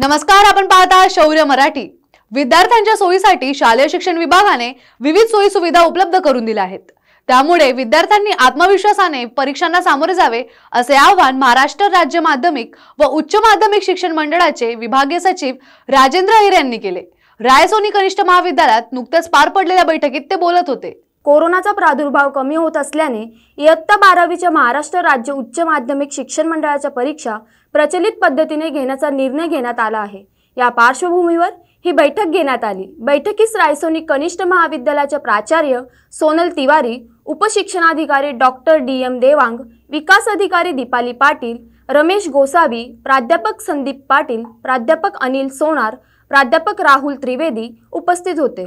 नमस्कार आपण पाहता शौर्य मराठी विद्यार्थ्यांच्या सोयीसाठी शालेय शिक्षण विभागाने विविध सोयी सुविधा उपलब्ध करून दिल्या आहेत त्यामुळे विद्यार्थ्यांनी आत्मविश्वासाने परीक्षांना सामोरे जावे असे आवाहन महाराष्ट्र राज्य माध्यमिक व उच्च माध्यमिक शिक्षण मंडळाचे विभागीय सचिव राजेंद्र अहिर यांनी केले रायसोनी कनिष्ठ महाविद्यालयात नुकत्याच पार पडलेल्या बैठकीत ते बोलत होते कोरोनाचा प्रादुर्भाव कमी होत असल्याने इयत्ता बारावीच्या महाराष्ट्र राज्य उच्च माध्यमिक शिक्षण मंडळाच्या परीक्षा प्रचलित पद्धतीने घेण्याचा निर्णय घेण्यात आला आहे या पार्श्वभूमीवर ही बैठक घेण्यात आली बैठकीस रायसोनी कनिष्ठ महाविद्यालयाचे प्राचार्य सोनल तिवारी उपशिक्षणाधिकारी डॉक्टर डी एम देवांग विकास अधिकारी दीपाली पाटील रमेश गोसावी प्राध्यापक संदीप पाटील प्राध्यापक अनिल सोनार प्राध्यापक राहुल त्रिवेदी उपस्थित होते